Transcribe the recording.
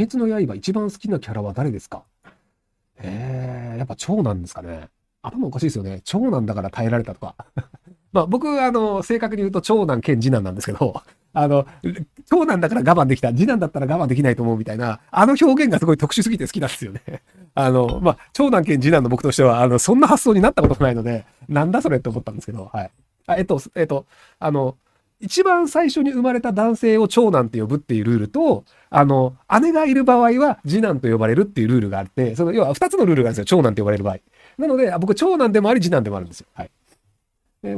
鬼滅の刃一番好きなキャラは誰ですかえー、やっぱ長男ですかね。頭おかしいですよね。長男だから耐えられたとか。まあ僕、あの、正確に言うと長男兼次男なんですけど、あの、長男だから我慢できた、次男だったら我慢できないと思うみたいな、あの表現がすごい特殊すぎて好きなんですよね。あの、まあ、長男兼次男の僕としては、あの、そんな発想になったことがないので、なんだそれって思ったんですけど、はい。あ、えっと、えっと、あの、一番最初に生まれた男性を長男って呼ぶっていうルールと、あの、姉がいる場合は次男と呼ばれるっていうルールがあって、その、要は2つのルールがあるんですよ。長男って呼ばれる場合。なので、僕、長男でもあり、次男でもあるんですよ。はい。えー